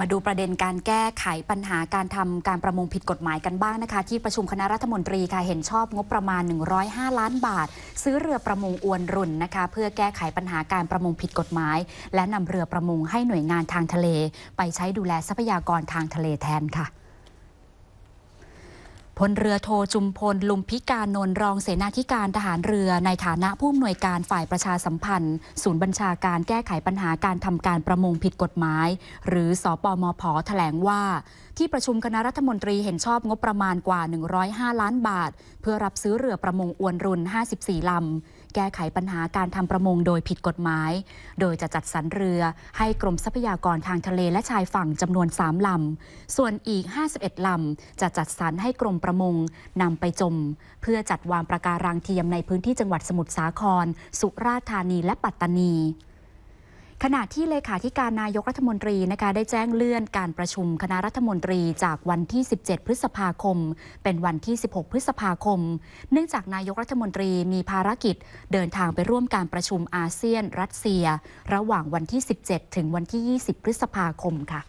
มาดูประเด็นการแก้ไขปัญหาการทำการประมงผิดกฎหมายกันบ้างนะคะ ที่ประชุมคณะรัฐมนตรีค่ะเห็นชอบงบประมาณ 105 ล้านบาท ซื้อเรือประมงอวนรุ่นนะคะ เพื่อแก้ไขปัญหาการประมงผิดกฎหมาย และนำเรือประมงให้หน่วยงานทางทะเล ไปใช้ดูแลทรัพยากรทางทะเลแทนค่ะพลเรือโท จุมพล ลุมพิการนนรองเสนาธิการทหารเรือในฐานะผู้อำนวยการฝ่ายประชาสัมพันธ์ ศูนย์บัญชาการแก้ไขปัญหาการทำการประมงผิดกฎหมาย หรือสอปอมพแถลงว่า ที่ประชุมคณะรัฐมนตรีเห็นชอบงบประมาณกว่า 105 ล้านบาท เพื่อรับซื้อเรือประมงอวนรุน54ลำแก้ไขปัญหาการทำประมงโดยผิดกฎหมาย โดยจะจัดสรรเรือให้กรมทรัพยากรทางทะเลและชายฝั่งจำนวน 3ลำส่วนอีก 51ลำจะจัดสรรให้กรมประมงนำไปจมเพื่อจัดวางประการังเทียมในพื้นที่จังหวัดสมุทรสาคร สุราษฎร์ธานีและปัตตานี ขณะที่เลขาธิการนายกรัฐมนตรีนะคะได้แจ้งเลื่อนการประชุมคณะรัฐมนตรีจากวันที่ 17 พฤษภาคม เป็นวันที่ 16 พฤษภาคม เนื่องจากนายกรัฐมนตรีมีภารกิจ เดินทางไปร่วมการประชุมอาเซียน รัสเซีย ระหว่างวันที่ 17 ถึงวันที่ 20 พฤษภาคมค่ะ